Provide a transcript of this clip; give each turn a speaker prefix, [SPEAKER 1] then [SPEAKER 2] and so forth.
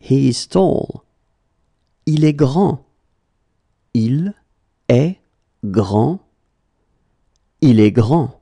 [SPEAKER 1] He is tall. Il est grand. Il est
[SPEAKER 2] grand. Il est grand.